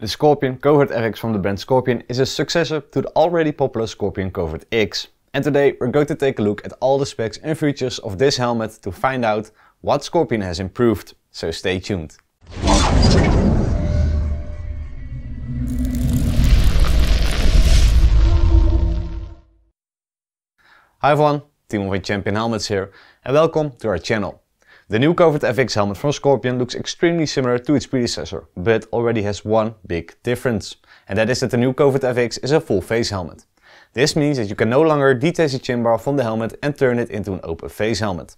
The Scorpion Covert RX from the brand Scorpion is a successor to the already popular Scorpion Covert X. And today we're going to take a look at all the specs and features of this helmet to find out what Scorpion has improved, so stay tuned. Hi everyone, Team with Champion Helmets here and welcome to our channel. The new Covered FX helmet from Scorpion looks extremely similar to its predecessor, but already has one big difference. And that is that the new Covered FX is a full face helmet. This means that you can no longer detach the chin bar from the helmet and turn it into an open face helmet.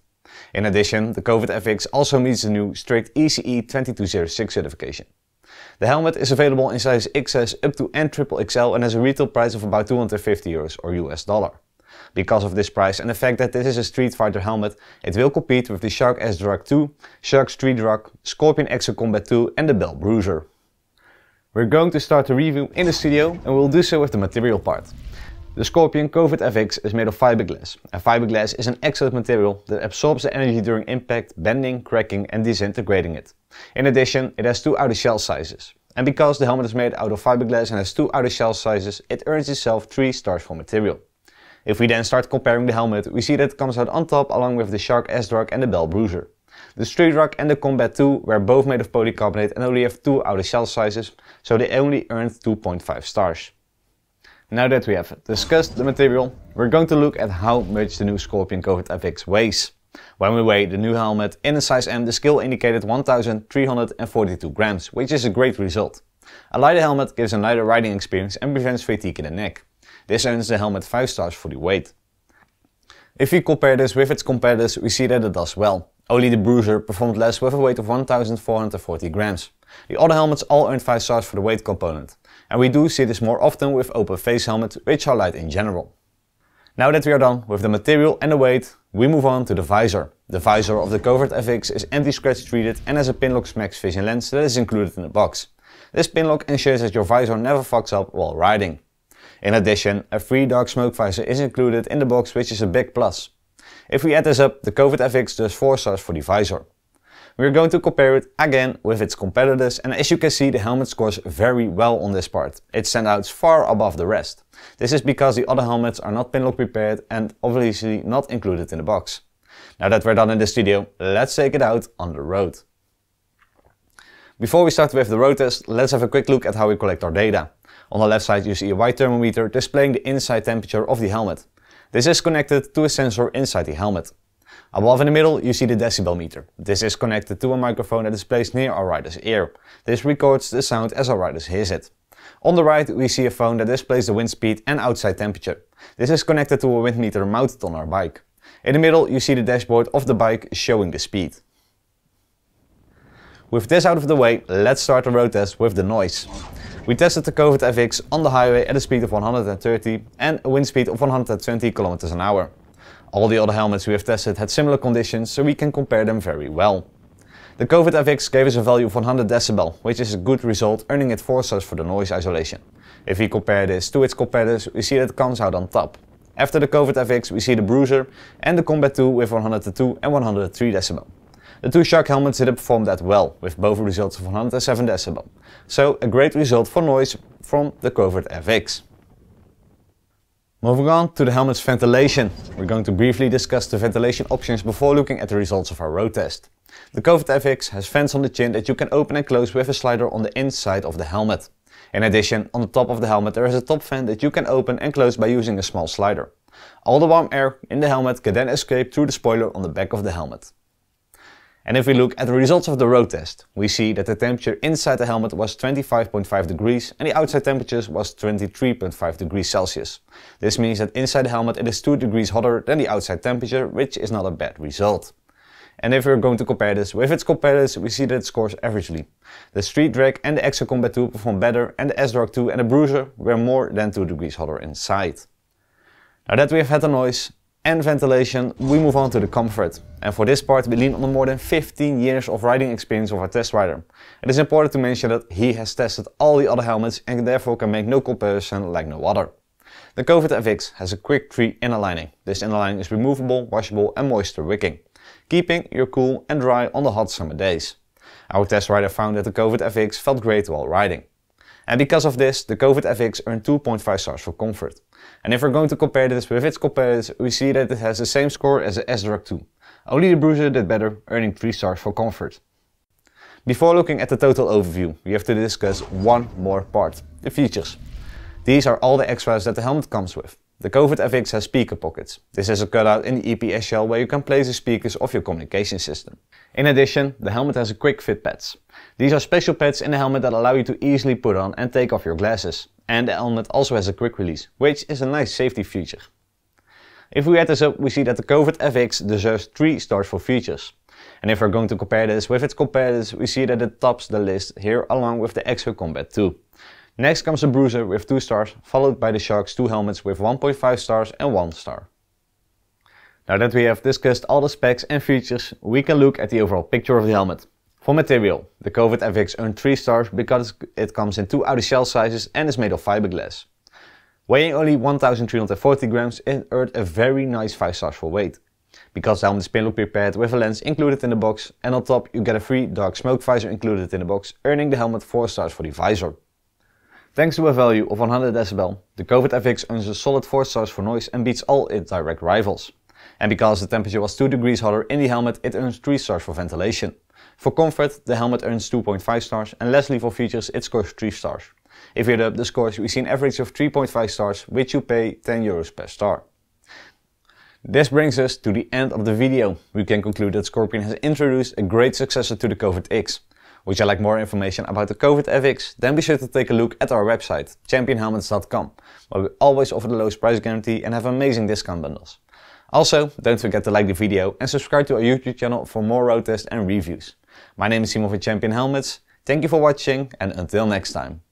In addition, the Covered FX also meets the new strict ECE 2206 certification. The helmet is available in sizes XS up to N XXL and has a retail price of about 250 euros or US dollar because of this price and the fact that this is a Street Fighter helmet. It will compete with the Shark S-Drug 2, Shark Street Drug, Scorpion Exo Combat 2 and the Bell Bruiser. We're going to start the review in the studio and we'll do so with the material part. The Scorpion Covid FX is made of fiberglass, and fiberglass is an excellent material that absorbs the energy during impact, bending, cracking and disintegrating it. In addition, it has two outer shell sizes. And because the helmet is made out of fiberglass and has two outer shell sizes, it earns itself 3 stars for material. If we then start comparing the helmet, we see that it comes out on top along with the Shark S-Drug and the Bell Bruiser. The Street Rock and the Combat 2 were both made of polycarbonate and only have two outer shell sizes, so they only earned 2.5 stars. Now that we have discussed the material, we're going to look at how much the new Scorpion Covid FX weighs. When we weigh the new helmet in a size M, the scale indicated 1342 grams, which is a great result. A lighter helmet gives a lighter riding experience and prevents fatigue in the neck. This earns the helmet 5 stars for the weight. If we compare this with its competitors, we see that it does well. Only the Bruiser performed less with a weight of 1440 grams. The other helmets all earned 5 stars for the weight component. And we do see this more often with open face helmets, which are light in general. Now that we are done with the material and the weight, we move on to the visor. The visor of the Covert FX is anti-scratch treated and has a Pinlock Max Vision lens that is included in the box. This pinlock ensures that your visor never fucks up while riding. In addition, a free dark smoke visor is included in the box which is a big plus. If we add this up, the COVID FX does 4 stars for the visor. We are going to compare it again with its competitors and as you can see the helmet scores very well on this part. It stands out far above the rest. This is because the other helmets are not pinlock prepared and obviously not included in the box. Now that we're done in the studio, let's take it out on the road. Before we start with the road test, let's have a quick look at how we collect our data. On the left side you see a white thermometer displaying the inside temperature of the helmet. This is connected to a sensor inside the helmet. Above in the middle you see the decibel meter. This is connected to a microphone that is placed near our rider's ear. This records the sound as our rider hears it. On the right we see a phone that displays the wind speed and outside temperature. This is connected to a wind meter mounted on our bike. In the middle you see the dashboard of the bike showing the speed. With this out of the way, let's start the road test with the noise. We tested the COVID FX on the highway at a speed of 130 and a wind speed of 120 kilometers an hour. All the other helmets we have tested had similar conditions, so we can compare them very well. The COVID FX gave us a value of 100 decibel, which is a good result, earning it 4 stars for the noise isolation. If we compare this to its competitors, we see that it comes out on top. After the COVID FX, we see the Bruiser and the Combat 2 with 102 and 103 decibel. The two Shark helmets didn't perform that well, with both results of 107 decibel. So a great result for noise from the Covert FX. Moving on to the helmet's ventilation. We're going to briefly discuss the ventilation options before looking at the results of our road test. The Covert FX has vents on the chin that you can open and close with a slider on the inside of the helmet. In addition, on the top of the helmet there is a top fan that you can open and close by using a small slider. All the warm air in the helmet can then escape through the spoiler on the back of the helmet. And if we look at the results of the road test, we see that the temperature inside the helmet was 25.5 degrees and the outside temperature was 23.5 degrees Celsius. This means that inside the helmet it is 2 degrees hotter than the outside temperature, which is not a bad result. And if we're going to compare this with its competitors, we see that it scores averagely. The Street Drag and the Exo Combat 2 perform better and the S-Drag 2 and the Bruiser were more than 2 degrees hotter inside. Now that we have had the noise, and ventilation, we move on to the comfort. And for this part, we lean on the more than 15 years of riding experience of our test rider. It is important to mention that he has tested all the other helmets and therefore can make no comparison like no other. The Covid FX has a quick tree inner lining. This inner lining is removable, washable and moisture wicking, keeping your cool and dry on the hot summer days. Our test rider found that the Covid FX felt great while riding. And because of this, the COVID FX earned 2.5 stars for comfort. And if we're going to compare this with its competitors, we see that it has the same score as the S-Drug 2. Only the Bruiser did better, earning 3 stars for comfort. Before looking at the total overview, we have to discuss one more part, the features. These are all the extras that the helmet comes with. The COVID FX has speaker pockets. This has a cutout in the EPS shell where you can place the speakers of your communication system. In addition, the helmet has a quick fit pads. These are special pads in the helmet that allow you to easily put on and take off your glasses. And the helmet also has a quick release, which is a nice safety feature. If we add this up, we see that the COVID FX deserves 3 stars for features. And if we're going to compare this with its competitors, we see that it tops the list here along with the Exo Combat 2. Next comes the Bruiser with 2 stars, followed by the Shark's 2 helmets with 1.5 stars and 1 star. Now that we have discussed all the specs and features, we can look at the overall picture of the helmet. For material, the Covid FX earned 3 stars because it comes in 2 outer shell sizes and is made of fiberglass. Weighing only 1340 grams, it earned a very nice 5 stars for weight. Because the helmet is pinlock prepared with a lens included in the box, and on top you get a free dark smoke visor included in the box, earning the helmet 4 stars for the visor. Thanks to a value of 100 dB, the COVID FX earns a solid 4 stars for noise and beats all its direct rivals. And because the temperature was 2 degrees hotter in the helmet, it earns 3 stars for ventilation. For comfort, the helmet earns 2.5 stars and less for features it scores 3 stars. If you add up the scores, we see an average of 3.5 stars, which you pay 10 euros per star. This brings us to the end of the video. We can conclude that Scorpion has introduced a great successor to the COVID X. Would you like more information about the COVID ethics? Then be sure to take a look at our website, championhelmets.com, where we always offer the lowest price guarantee and have amazing discount bundles. Also, don't forget to like the video and subscribe to our YouTube channel for more road tests and reviews. My name is Simon from Champion Helmets. Thank you for watching and until next time.